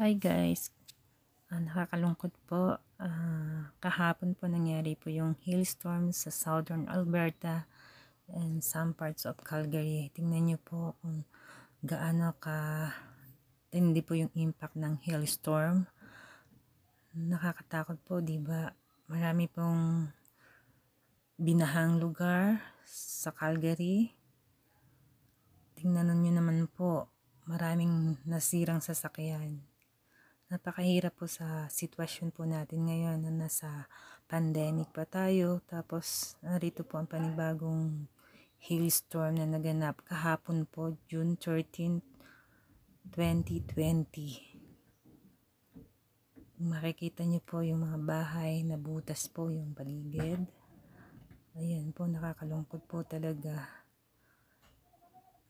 Hi guys, uh, nakakalungkot po. Uh, kahapon po nangyari po yung hailstorm sa southern Alberta and some parts of Calgary. Tingnan nyo po kung gaano ka tindi po yung impact ng hailstorm. Nakakatakot po, di ba? Marami pong binahang lugar sa Calgary. Tingnan nyo naman po, maraming nasirang sasakyan napakahirap po sa sitwasyon po natin ngayon na nasa pandemic pa tayo. Tapos narito po ang panibagong hailstorm na naganap kahapon po June 13, 2020. Makikita nyo po yung mga bahay na butas po yung paligid. Ayan po, nakakalungkot po talaga.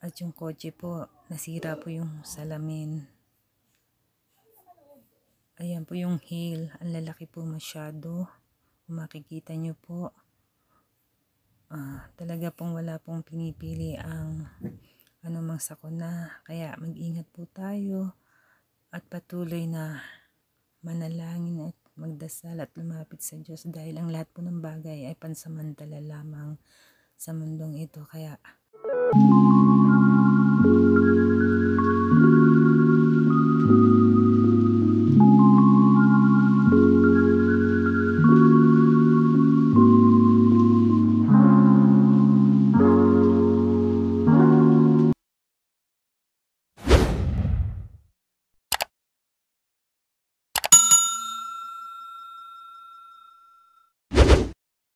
At yung kotse po, nasira po yung salamin. Ayan po yung hail. Ang lalaki po masyado. Kung makikita nyo po. Ah, talaga pong wala pong pinipili ang anumang sakuna. Kaya mag-ingat po tayo at patuloy na manalangin at magdasal at lumapit sa Diyos dahil ang lahat po ng bagay ay pansamantala lamang sa mundong ito. Kaya...